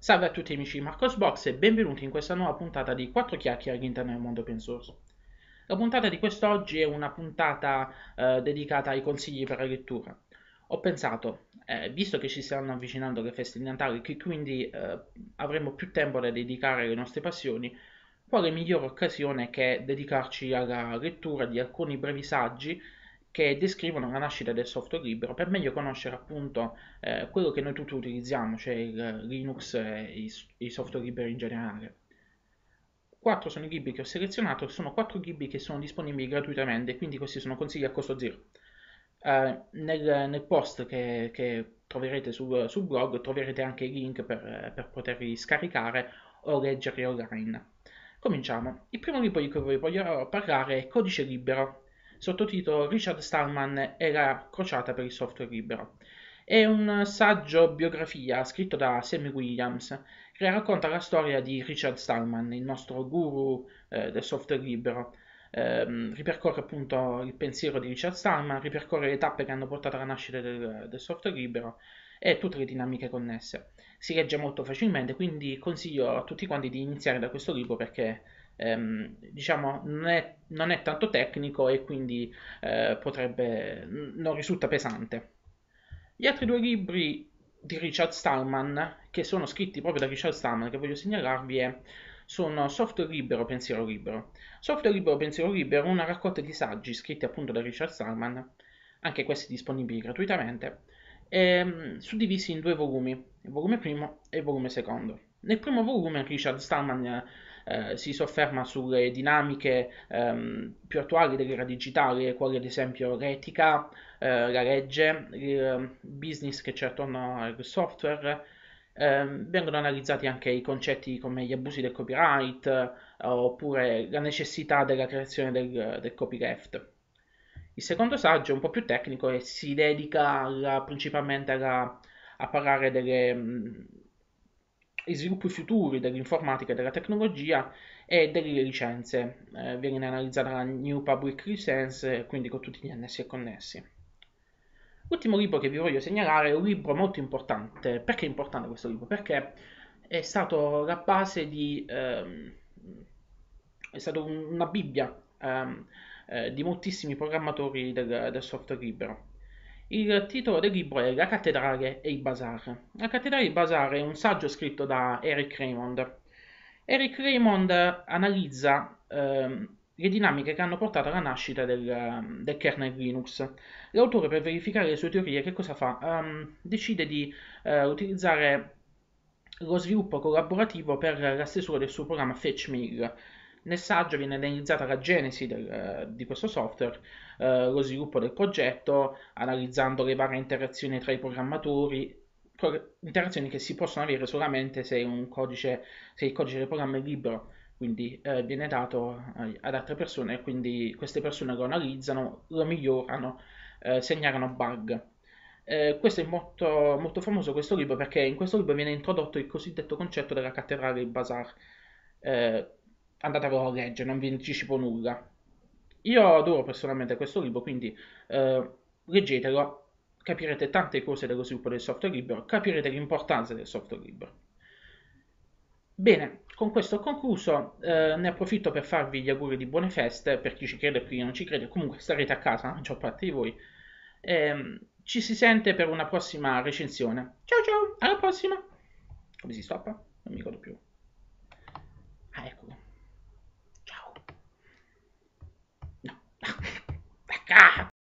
Salve a tutti amici di Box e benvenuti in questa nuova puntata di 4 chiacchiere all'interno del mondo open source. La puntata di quest'oggi è una puntata eh, dedicata ai consigli per la lettura. Ho pensato, eh, visto che ci stanno avvicinando le feste di Natale, che quindi eh, avremo più tempo da dedicare alle nostre passioni, quale migliore occasione che dedicarci alla lettura di alcuni brevi saggi che descrivono la nascita del software libero per meglio conoscere appunto eh, quello che noi tutti utilizziamo, cioè il Linux e i, i software liberi in generale. Quattro sono i GIB che ho selezionato, sono quattro GIB che sono disponibili gratuitamente, quindi questi sono consigli a costo zero. Eh, nel, nel, post che, che troverete sul, sul, blog troverete anche i link per, per poterli scaricare o leggerli online. Cominciamo. Il primo libro di cui vi voglio parlare è Codice Libero sottotitolo Richard Stallman e la crociata per il software libero. È un saggio biografia scritto da Sammy Williams che racconta la storia di Richard Stallman, il nostro guru eh, del software libero. Eh, ripercorre appunto il pensiero di Richard Stallman, ripercorre le tappe che hanno portato alla nascita del, del software libero e tutte le dinamiche connesse. Si legge molto facilmente, quindi consiglio a tutti quanti di iniziare da questo libro perché ehm, diciamo non è, non è, tanto tecnico e quindi eh, potrebbe non risulta pesante. Gli altri due libri di Richard Stallman, che sono scritti proprio da Richard Stallman, che voglio segnalarvi, è, sono Software Libero, Pensiero Libero. Software Libero, Pensiero Libero è una raccolta di saggi scritti appunto da Richard Stallman, anche questi disponibili gratuitamente, ehm, suddivisi in due volumi, il volume primo e il volume secondo. Nel primo volume Richard Stallman eh, si sofferma sulle dinamiche ehm, più attuali dell'era digitale, quali ad esempio l'etica, eh, la legge, il business che c'è attorno al software. Eh, vengono analizzati anche i concetti come gli abusi del copyright oppure la necessità della creazione del, del copyleft. Il secondo saggio è un po' più tecnico e si dedica alla, principalmente alla, a parlare dei sviluppi futuri dell'informatica e della tecnologia e delle licenze. Eh, viene analizzata la New Public License, quindi con tutti gli annessi e connessi. L'ultimo libro che vi voglio segnalare è un libro molto importante. Perché è importante questo libro? Perché è stato la base di, ehm, è stata una Bibbia um, eh, di moltissimi programmatori del, del, software libero. Il titolo del libro è La cattedrale e il bazar. La cattedrale e il bazar è un saggio scritto da Eric Raymond. Eric Raymond analizza um, le dinamiche che hanno portato alla nascita del, del, kernel Linux. L'autore, per verificare le sue teorie, che cosa fa? Um, decide di uh, utilizzare lo sviluppo collaborativo per la stesura del suo programma FetchMail, nel saggio viene analizzata la genesi del, eh, di questo software, eh, lo sviluppo del progetto, analizzando le varie interazioni tra i programmatori, interazioni che si possono avere solamente se, codice, se il codice del programma è libero, quindi eh, viene dato ad altre persone e quindi queste persone lo analizzano, lo migliorano, eh, segnalano bug. Eh, questo è molto, molto, famoso questo libro perché in questo libro viene introdotto il cosiddetto concetto della cattedrale Bazar, eh, andatevelo a leggere, non vi anticipo nulla. Io adoro personalmente questo libro, quindi eh, leggetelo, capirete tante cose dello sviluppo del software libero, capirete l'importanza del software libero. Bene, con questo ho concluso, eh, ne approfitto per farvi gli auguri di buone feste, per chi ci crede e chi non ci crede, comunque starete a casa, non c'ho parte di voi. Eh, ci si sente per una prossima recensione. Ciao ciao, alla prossima! Come si stoppa? Non mi ricordo più.